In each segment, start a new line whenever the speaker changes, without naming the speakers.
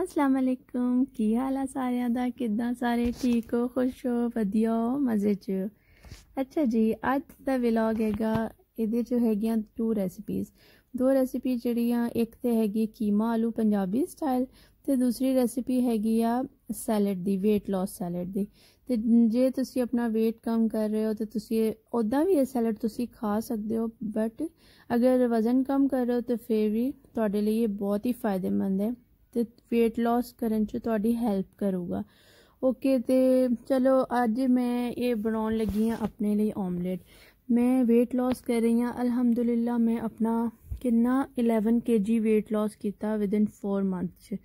ਅਸਲਾਮ ਅਲੈਕੁਮ ਕੀ ਹਾਲ ਆ ਸਾਰਿਆਂ ਦਾ ਕਿਦਾਂ ਸਾਰੇ ਠੀਕ ਹੋ ਖੁਸ਼ ਹੋ ਵਧੀਆ ਮਜ਼ੇ 'ਚ ਅੱਛਾ ਜੀ ਅੱਜ ਦਾ ਵਲੌਗ ਹੈਗਾ ਇਹਦੇ 'ਚ ਹੈਗੀਆਂ ਟੂ ਰੈਸਪੀਜ਼ ਦੋ ਰੈਸਪੀ ਜਿਹੜੀਆਂ ਇੱਕ ਤੇ ਹੈਗੀ ਕੀਮਾ ਆਲੂ ਪੰਜਾਬੀ ਸਟਾਈਲ ਤੇ ਦੂਸਰੀ ਰੈਸਪੀ ਹੈਗੀ ਆ ਸੈਲਡ ਦੀ weight loss ਸੈਲਡ ਦੀ ਤੇ ਜੇ ਤੁਸੀਂ ਆਪਣਾ weight ਕਮ ਕਰ ਰਹੇ ਹੋ ਤੇ ਤੁਸੀਂ ਉਦਾਂ ਵੀ ਇਹ ਸੈਲਡ ਤੁਸੀਂ ਖਾ ਸਕਦੇ ਹੋ ਬਟ ਅਗਰ ਵਜ਼ਨ ਕਮ ਕਰ ਰਹੇ ਹੋ ਤੇ ਫੇਰ ਵੀ ਤੁਹਾਡੇ ਲਈ ਇਹ ਬਹੁਤ ਹੀ ਫਾਇਦੇਮੰਦ ਹੈ ਤੇ weight loss ਕਰਨ 'ਚ ਤੁਹਾਡੀ ਹੈਲਪ ਕਰੂਗਾ ਓਕੇ ਤੇ ਚਲੋ ਅੱਜ ਮੈਂ ਇਹ ਬਣਾਉਣ ਲੱਗੀ ਆ ਆਪਣੇ ਲਈ ਆਮਲੇਟ ਮੈਂ weight loss ਕਰ ਰਹੀ ਆ ਅਲਹਮਦੁਲਿਲਾ ਮੈਂ ਆਪਣਾ ਕਿੰਨਾ 11 kg weight loss ਕੀਤਾ within 4 months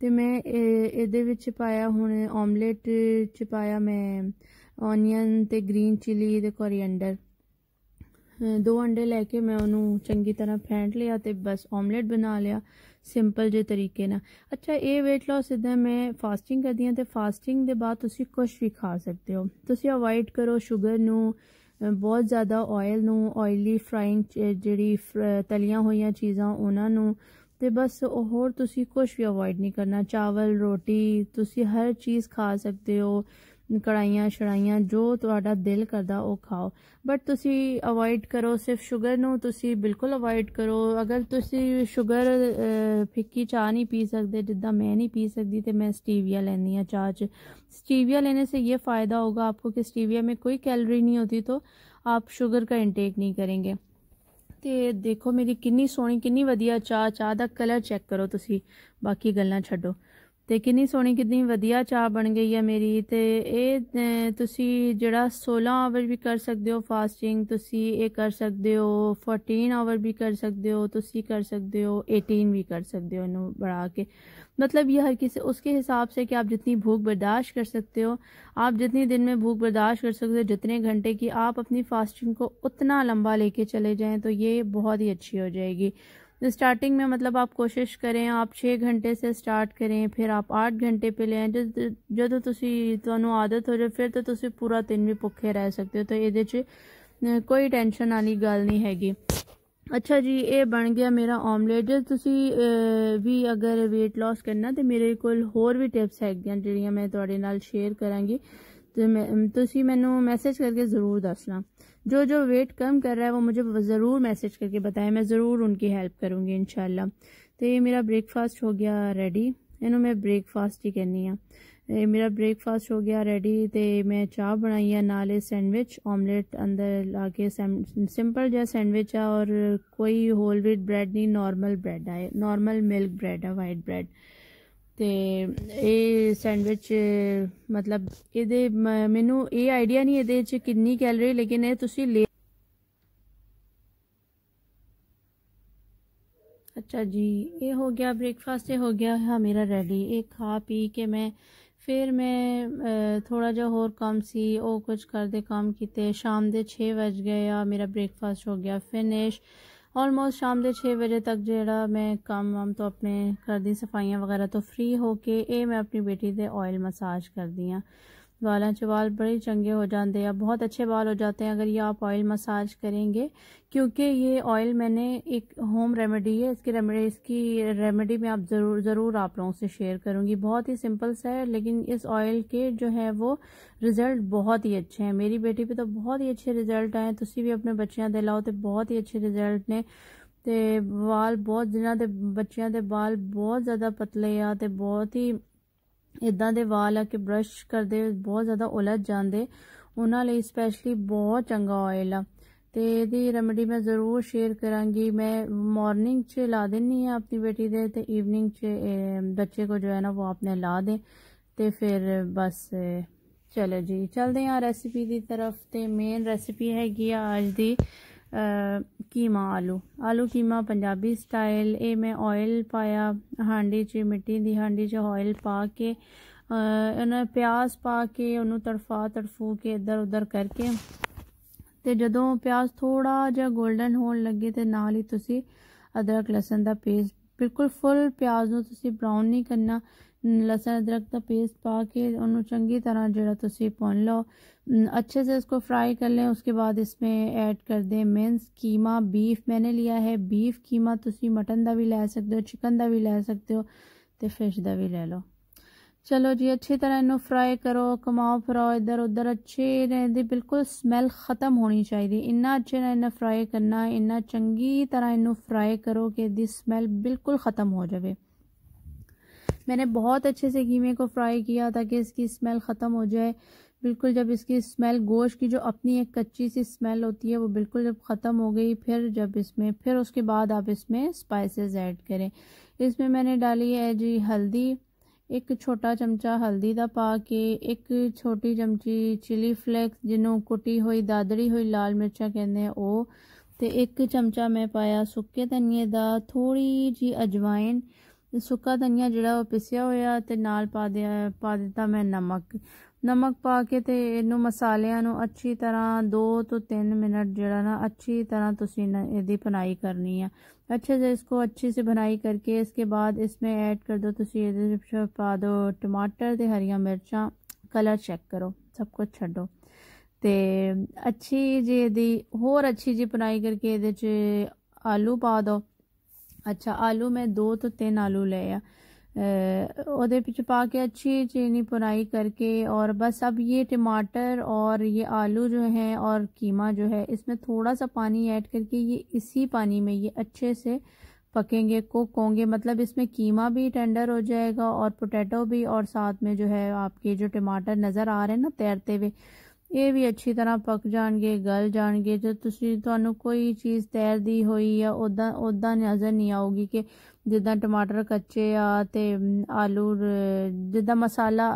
ਤੇ ਮੈਂ ਇਹਦੇ ਵਿੱਚ ਪਾਇਆ ਹੁਣ ਆਮਲੇਟ 'ਚ ਪਾਇਆ ਮੈਂ ਆਨੀਅਨ ਤੇ ਗ੍ਰੀਨ ਚਿਲੀ ਤੇ ਕੋਰੀਐਂਡਰ ਦੋ ਅੰਡੇ ਲੈ ਕੇ ਮੈਂ ਉਹਨੂੰ ਚੰਗੀ ਤਰ੍ਹਾਂ ਫੈਂਟ ਲਿਆ ਤੇ ਬਸ ਆਮਲੇਟ ਬਣਾ ਲਿਆ ਸਿੰਪਲ ਜੇ ਤਰੀਕੇ ਨਾਲ ਅੱਛਾ ਇਹ weight loss ਇਦਾਂ ਮੈਂ ਫਾਸਟਿੰਗ ਕਰਦੀ ਹਾਂ ਤੇ ਫਾਸਟਿੰਗ ਦੇ ਬਾਅਦ ਤੁਸੀਂ ਕੁਝ ਵੀ ਖਾ ਸਕਦੇ ਹੋ ਤੁਸੀਂ ਅਵਾਇਡ ਕਰੋ ਸ਼ੂਗਰ ਨੂੰ ਬਹੁਤ ਜ਼ਿਆਦਾ ਆਇਲ ਨੂੰ ਆਇਲੀ ਫਰਾਈਂਗ ਜਿਹੜੀ ਤਲੀਆਂ ਹੋਈਆਂ ਚੀਜ਼ਾਂ ਉਹਨਾਂ ਨੂੰ ਤੇ ਬਸ ਹੋਰ ਤੁਸੀਂ ਕੁਝ ਵੀ ਅਵਾਇਡ ਨਹੀਂ ਕਰਨਾ ਚਾਵਲ ਰੋਟੀ ਤੁਸੀਂ ਹਰ ਚੀਜ਼ ਖਾ ਸਕਦੇ ਹੋ कढ़ाइया शड़ाइया जो थोड़ा दिल करता वह खाओ बट ती अवॉयड करो सिर्फ शुगर नी बिल्कुल अवॉइड करो अगर तुम शुगर फिक्की चाह नहीं पी सकते जिदा मैं नहीं पी सकती तो मैं स्टीविया लेनी हाँ चाह च स्टीविया लेने से ये फ़ायदा होगा आपको कि स्टीविया में कोई कैलरी नहीं होती तो आप शुगर का इनटेक नहीं करेंगे तो देखो मेरी कि सोहनी कि वजिया चाह चाह का कलर चैक करो तुम बाकी गल् छो ਤੇ ਕਿੰਨੀ ਸੋਹਣੀ ਕਿੰਨੀ ਵਧੀਆ ਚਾਹ ਬਣ ਗਈ ਹੈ ਮੇਰੀ ਤੇ ਇਹ ਤੁਸੀਂ ਜਿਹੜਾ 16 ਆਵਰ ਵੀ ਕਰ ਸਕਦੇ ਹੋ ਫਾਸਟਿੰਗ ਤੁਸੀਂ ਇਹ ਕਰ ਸਕਦੇ ਹੋ 14 ਆਵਰ ਵੀ ਕਰ ਸਕਦੇ ਹੋ ਤੁਸੀਂ ਕਰ ਸਕਦੇ ਹੋ 18 ਵੀ ਕਰ ਸਕਦੇ ਹੋ ਇਹਨੂੰ ਬੜਾ ਕੇ मतलब यह हर किसी उसके हिसाब से कि आप जितनी भूख बर्दाश्त कर सकते हो आप जितनी दिन में भूख बर्दाश्त कर सकते हो जितने घंटे की आप अपनी फास्टिंग को उतना लंबा लेके चले जाएं तो ये बहुत ही अच्छी हो जाएगी स्टार्टिंग में मतलब आप कोशिश करें आप 6 घंटे से स्टार्ट करें फिर आप 8 ਘੰਟੇ ਪੇ ਲੈਣ ਜਦੋਂ ਤੁਸੀਂ ਤੁਹਾਨੂੰ ਆਦਤ ਹੋ ਜਾਵੇ ਫਿਰ ਤਾਂ ਤੁਸੀਂ ਪੂਰਾ ਦਿਨ ਵੀ ਭੁੱਖੇ ਰਹਿ ਸਕਦੇ ਹੋ ਤਾਂ ਇਹਦੇ 'ਚ ਕੋਈ ਟੈਨਸ਼ਨ ਵਾਲੀ ਗੱਲ ਨਹੀਂ ਹੈਗੀ ਅੱਛਾ ਜੀ ਇਹ ਬਣ ਗਿਆ ਮੇਰਾ ਆਮਲੇਟ ਜੇ ਤੁਸੀਂ ਵੀ ਅਗਰ weight loss ਕਰਨਾ ਤੇ ਮੇਰੇ ਕੋਲ ਹੋਰ ਵੀ ਟਿਪਸ ਹੈਗੀਆਂ ਜਿਹੜੀਆਂ ਮੈਂ ਤੁਹਾਡੇ ਨਾਲ ਸ਼ੇਅਰ ਕਰਾਂਗੀ ਤੇ ਤੁਸੀਂ ਮੈਨੂੰ ਮੈਸੇਜ ਕਰਕੇ ਜ਼ਰੂਰ ਦੱਸਣਾ जो जो वेट कम कर रहा है वो मुझे ज़रूर मैसेज करके बताएं मैं ज़रूर उनकी हेल्प करूँगी इन तो ये मेरा ब्रेकफास्ट हो गया रेडी इन्हों मैं ब्रेकफास्ट ही कहनी हाँ मेरा ब्रेकफास्ट हो गया रेडी तो मैं चाह बनाई है नाले सैंडविच ऑमलेट अंदर ला के सिंपल जहा सैंडविच है और कोई होल व्हीट ब्रैड नहीं नॉर्मल ब्रैड है नॉर्मल मिल्क ब्रैड है वाइट ब्रैड ਤੇ ਇਹ ਸੈਂਡਵਿਚ ਮਤਲਬ ਇਹਦੇ ਮੈਨੂੰ ਇਹ ਆਈਡੀਆ ਨਹੀਂ ਇਹਦੇ ਚ ਕਿੰਨੀ ਕੈਲਰੀ ਲੇਕਿਨ ਇਹ ਤੁਸੀਂ अच्छा जी ये हो गया ब्रेकफास्ट हो गया हाँ मेरा रेडी ये खा पी के मैं फिर मैं थोड़ा जा होर कम सी ओ कुछ करदे काम किते शाम दे छे बज गए मेरा ब्रेकफास्ट हो गया फिनिश ऑलमोस्ट शाम के छः बजे तक जरा मैं कम वम तो अपने कर दी सफाइयाँ वगैरह तो फ्री होके ये मैं अपनी बेटी के ऑयल मसाज कर दी हाँ वाला जो बाल बड़े चंगे हो जाते हैं बहुत अच्छे बाल हो जाते हैं अगर ये आप ऑयल मसाज करेंगे क्योंकि ये ऑयल मैंने एक होम रेमेडी है इसकी रेमेडी इसकी रेमेडी मैं आप ज़रूर ज़रूर आप लोगों से शेयर करूँगी बहुत ही सिंपल सा है लेकिन इस ऑयल के जो है वो रिज़ल्ट बहुत ही अच्छे हैं मेरी बेटी पे तो बहुत ही अच्छे रिज़ल्ट आए तुम भी अपने बच्चियाँ दिलाओ तो बहुत ही अच्छे रिज़ल्ट ने ਤੇ बाल बहुत जिन्हें ਦੇ के बाल बहुत ज्यादा पतले आते बहुत ही ਇਦਾਂ ਦੇ ਵਾਲ ਆ ਕਿ ਬਰਸ਼ ਕਰਦੇ ਬਹੁਤ ਜ਼ਿਆਦਾ ਉਲਝ ਜਾਂਦੇ ਉਹਨਾਂ ਲਈ ਸਪੈਸ਼ਲੀ ਬਹੁਤ ਚੰਗਾ ਆਇਲ ਆ ਤੇ ਇਹਦੀ ਰੈਮਡੀ ਮੈਂ ਜ਼ਰੂਰ ਸ਼ੇਅਰ ਕਰਾਂਗੀ ਮੈਂ ਮਾਰਨਿੰਗ 'ਚ ਲਾ ਦਿੰਨੀ ਆ ਆਪਣੀ ਬੇਟੀ ਦੇ ਤੇ ਈਵਨਿੰਗ 'ਚ ਬੱਚੇ ਕੋ ਜੋ ਹੈ ਨਾ ਉਹ ਆਪਨੇ ਲਾ ਦੇ ਤੇ ਫਿਰ ਬਸ ਚਲੋ ਜੀ ਚਲਦੇ ਆ ਰੈਸਿਪੀ ਦੀ ਤਰਫ ਤੇ ਮੇਨ ਰੈਸਿਪੀ ਹੈਗੀ ਆ ਅੱਜ ਦੀ ਕੀਮਾ ਆਲੂ ਆਲੂ ਕੀਮਾ ਪੰਜਾਬੀ ਸਟਾਈਲ ਇਹ ਮੈਂ ਆਇਲ ਪਾਇਆ ਹਾਂਡੀ 'ਚ ਮਿੱਟੀ ਦੀ ਹਾਂਡੀ 'ਚ ਆਇਲ ਪਾ ਕੇ ਉਹਨਾਂ ਪਿਆਜ਼ ਪਾ ਕੇ ਉਹਨੂੰ ਤੜਫਾ ਤੜਫੂ ਕੇ ਇੱਧਰ ਉੱਧਰ ਕਰਕੇ ਤੇ ਜਦੋਂ ਪਿਆਜ਼ ਥੋੜਾ ਜਿਹਾ 골ਡਨ ਹੋਣ ਲੱਗੇ ਤੇ ਨਾਲ ਹੀ ਤੁਸੀਂ ਅਦਰਕ ਲਸਣ ਦਾ ਪੇਸਟ ਬਿਲਕੁਲ ਫੁੱਲ ਪਿਆਜ਼ ਨੂੰ ਤੁਸੀਂ ਬ੍ਰਾਊਨ ਨਹੀਂ ਕਰਨਾ लसन अदरक का पेस्ट पा के उन्होंने चंकी तरह जरा भुन लो अच्छे से उसको फ्राई कर लें उसके बाद इसमें ऐड कर दें मिन्स कीमा बीफ मैंने लिया है बीफ कीमा तुम मटन का भी लै सकते हो चिकन का भी लै सकते हो तो फिश का भी ले लो चलो जी अच्छी तरह इन फ्राई करो कमाओ फराओ इधर उधर अच्छे ने बिल्कुल स्मैल ख़त्म होनी चाहिए इन्ना अच्छे ने इन्हें फ्राई करना इन्ना चंगी तरह इन फ्राई करो कि इसकी स्मैल बिल्कुल ख़त्म हो जाए मैंने बहुत अच्छे से घीमे को फ्राई किया ताकि इसकी स्मेल ख़त्म हो जाए बिल्कुल जब इसकी स्मेल गोश्त की जो अपनी एक कच्ची सी स्मेल होती है वो बिल्कुल जब ख़त्म हो गई फिर जब इसमें फिर उसके बाद आप इसमें स्पाइसेस ऐड करें इसमें मैंने डाली है जी हल्दी एक छोटा चमचा हल्दी का पा के एक छोटी चमची चिली फ्लेक्स जिन्हों कुटी हुई दादड़ी हुई लाल मिर्चा कहने ओ तो एक चमचा मैं पाया सुके धनिए थोड़ी जी अजवाइन ਸੁੱਕਾ धनिया ਜਿਹੜਾ ਉਹ हो ਹੋਇਆ ਤੇ ਨਾਲ ਪਾ ਦਿਆ ਪਾ ਦਿੱਤਾ ਮੈਂ ਨਮਕ ਨਮਕ ਪਾ ਕੇ ਤੇ ਇਹਨੂੰ ਮਸਾਲਿਆਂ ਨੂੰ ਅੱਛੀ ਤਰ੍ਹਾਂ 2 ਤੋਂ 3 ਮਿੰਟ ਜਿਹੜਾ ਨਾ ਅੱਛੀ ਤਰ੍ਹਾਂ ਤੁਸੀਂ ਇਹਦੀ अच्छे से इसको अच्छे से बनाई करके इसके बाद इसमें ऐड कर दो पा दो टमाटर तो हरिया मिर्चा कलर चेक करो सब कुछ छड्डो तो अच्छी जी होर अच्छी जी भुनाई करके ये आलू पा दो अच्छा आलू मैं दो तो तीन आलू ले आ ਉਹਦੇ ਵਿੱਚ ਪਾ अच्छी चीनी पुराई करके और बस अब ये टमाटर और ये आलू जो है और कीमा जो है इसमें थोड़ा सा पानी ऐड करके ये इसी पानी में ये अच्छे से पकेंगे कुक होंगे मतलब इसमें कीमा भी टेंडर हो जाएगा और पोटैटो भी और साथ में जो है आपके जो टमाटर नज़र आ रहे हैं ना तैरते हुए ये भी अच्छी तरह पक जाएंगे गल जाएंगे जो ਤੁਸੀਂ कोई चीज़ तैर दी हुई है उदा उदा नज़र नहीं आऊगी कि जिदा टमाटर कच्चे ਆ ਤੇ ਆਲੂ ਜਿੱਦਾਂ ਮਸਾਲਾ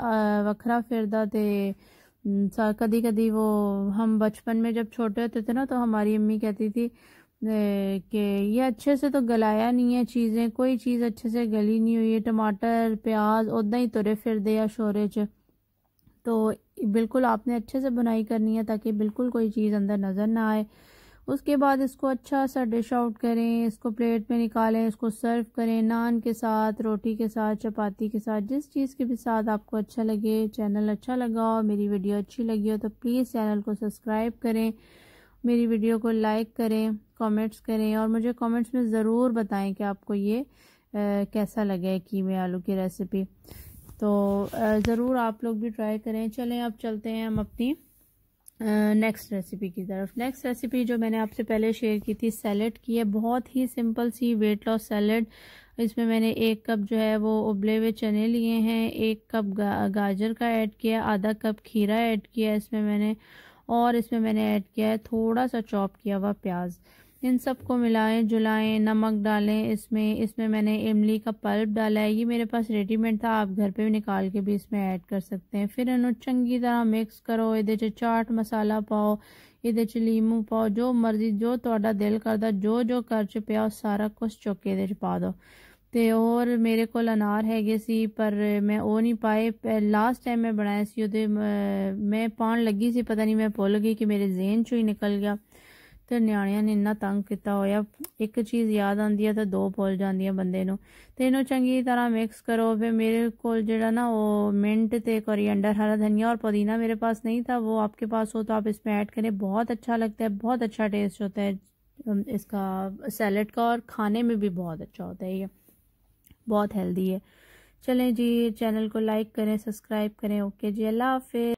ਵੱਖਰਾ ਫਿਰਦਾ कभी कभी वो हम बचपन में जब छोटे होते थे ना तो हमारी अम्मी कहती थी कि ये अच्छे से तो गलाया नहीं है चीज़ें कोई चीज़ अच्छे से गली नहीं हुई है टमाटर प्याज उदा ही तुरे फिरते या शोरे च तो बिल्कुल आपने अच्छे से बुनाई करनी है ताकि बिल्कुल कोई चीज़ अंदर नज़र ना आए उसके बाद इसको अच्छा सा डिश आउट करें इसको प्लेट में निकालें इसको सर्व करें नान के साथ रोटी के साथ चपाती के साथ जिस चीज़ के भी साथ आपको अच्छा लगे चैनल अच्छा लगा हो मेरी वीडियो अच्छी लगी हो तो प्लीज़ चैनल को सब्सक्राइब करें मेरी वीडियो को लाइक करें कमेंट्स करें और मुझे कमेंट्स में ज़रूर बताएं कि आपको ये आ, कैसा लगे कि कीमे आलू की रेसिपी तो ज़रूर आप लोग भी ट्राई करें चलें अब चलते हैं हम अपनी नेक्स्ट रेसिपी की तरफ नेक्स्ट रेसिपी जो मैंने आपसे पहले शेयर की थी सैलड की है बहुत ही सिंपल सी वेट लॉस सैलड इसमें मैंने एक कप जो है वो उबले हुए चने लिए हैं एक कप गा, गाजर का ऐड किया आधा कप खीरा ऐड किया इसमें मैंने और इसमें मैंने ऐड किया है थोड़ा सा चॉप किया हुआ प्याज़ इन सब को मिलाएं जुलाएं नमक डालें इसमें इसमें मैंने इमली का पल्प डाला है ये मेरे पास रेडीमेड था आप घर पे भी निकाल के भी इसमें ऐड कर सकते हैं फिर इन चंगी तरह मिक्स करो ये चाट मसाला पाओ ये लीमू पाओ जो मर्जी जो थोड़ा दिल करता जो जो कर चुपया सारा कुछ चुके पा दो ते और मेरे को अनार है सी पर मैं वो नहीं पाए लास्ट टाइम मैं बनाया सी मैं पान लगी सी पता नहीं मैं भुल गई कि मेरे जेन चु ही निकल गया ਤੇ न्याण ने इन्ना तंग किया हो एक चीज़ याद आती है तो दो भुल जाए बंद इन चंकी तरह मिक्स करो फिर मेरे को ਮੇਰੇ ना वो मिंट तो करियंडर हरा धनिया और पुदीना मेरे पास नहीं था वो आपके पास हो तो आप इसमें ऐड करें बहुत अच्छा लगता है बहुत अच्छा टेस्ट होता है इसका सैलड का और खाने में भी बहुत अच्छा होता है ये बहुत हेल्दी है चलें जी चैनल को लाइक करें सब्सक्राइब करें ओके जी अल्लाह हाफि